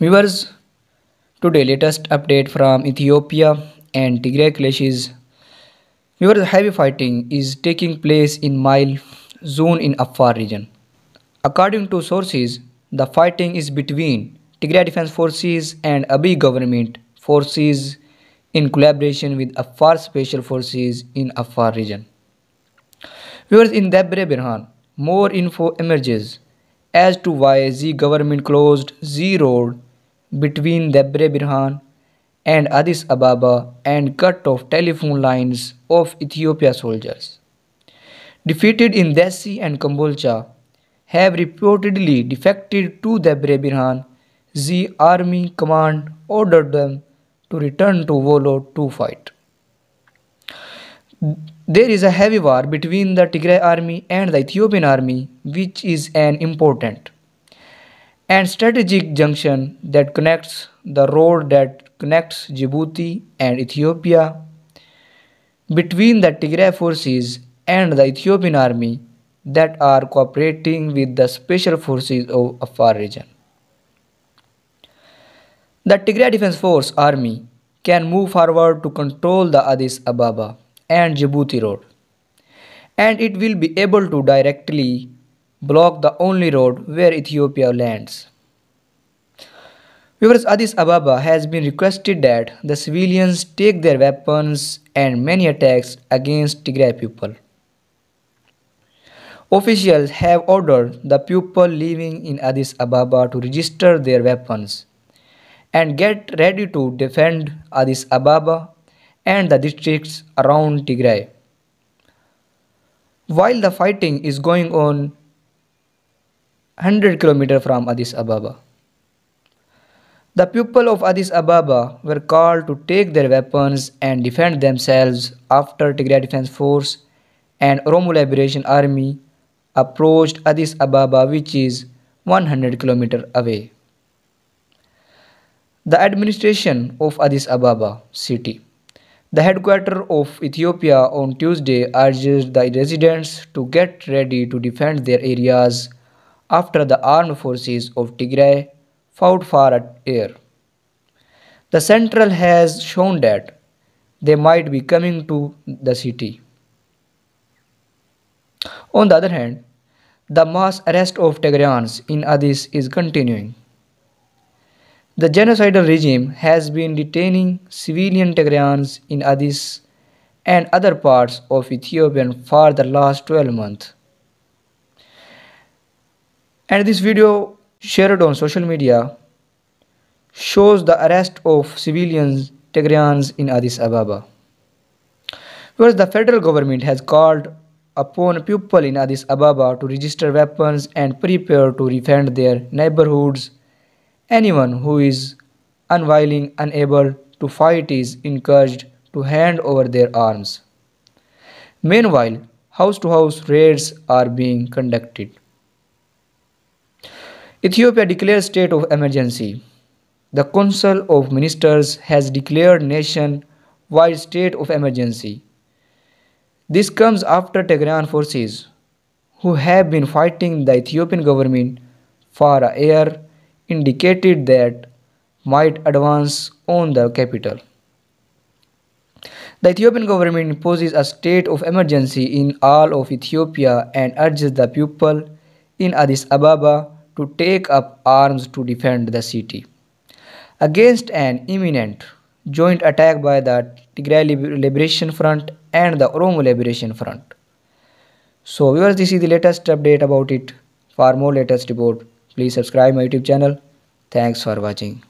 Viewers, today latest update from Ethiopia and Tigray clashes. Viewers, heavy fighting is taking place in Mile zone in Afar region. According to sources, the fighting is between Tigray Defense Forces and Abiy government forces in collaboration with Afar Special Forces in Afar region. Viewers, in debre Birhan, more info emerges as to why the government closed Z Road between Debre Birhan and Addis Ababa and cut off telephone lines of Ethiopia soldiers. Defeated in Desi and Kambolcha, have reportedly defected to Debre Birhan. The army command ordered them to return to Volo to fight. There is a heavy war between the Tigray army and the Ethiopian army, which is an important and strategic junction that connects the road that connects Djibouti and Ethiopia. Between the Tigray forces and the Ethiopian army that are cooperating with the special forces of Afar region. The Tigray Defense Force army can move forward to control the Addis Ababa and Djibouti road and it will be able to directly block the only road where Ethiopia lands. Viewers, Addis Ababa has been requested that the civilians take their weapons and many attacks against Tigray people. Officials have ordered the people living in Addis Ababa to register their weapons and get ready to defend Addis Ababa and the districts around Tigray. While the fighting is going on, 100 km from Addis Ababa. The people of Addis Ababa were called to take their weapons and defend themselves after Tigray Defense Force and Oromo Liberation Army approached Addis Ababa which is 100 km away. The administration of Addis Ababa city the headquarters of Ethiopia on Tuesday urged the residents to get ready to defend their areas after the armed forces of Tigray fought for a year. The Central has shown that they might be coming to the city. On the other hand, the mass arrest of Tigrayans in Addis is continuing. The genocidal regime has been detaining civilian Tigrayans in Addis and other parts of Ethiopia for the last 12 months and this video shared on social media shows the arrest of civilians Tigrayans in Addis Ababa. Whereas the federal government has called upon people in Addis Ababa to register weapons and prepare to defend their neighborhoods, anyone who is unwilling, unable to fight is encouraged to hand over their arms. Meanwhile, house to house raids are being conducted. Ethiopia declares state of emergency. The Council of Ministers has declared nation-wide state of emergency. This comes after Tigrayan forces, who have been fighting the Ethiopian government for a year, indicated that might advance on the capital. The Ethiopian government imposes a state of emergency in all of Ethiopia and urges the people in Addis Ababa to take up arms to defend the city. Against an imminent joint attack by the Tigray Liberation Front and the Oromo Liberation Front. So viewers, this is the latest update about it. For more latest report, please subscribe my YouTube channel. Thanks for watching.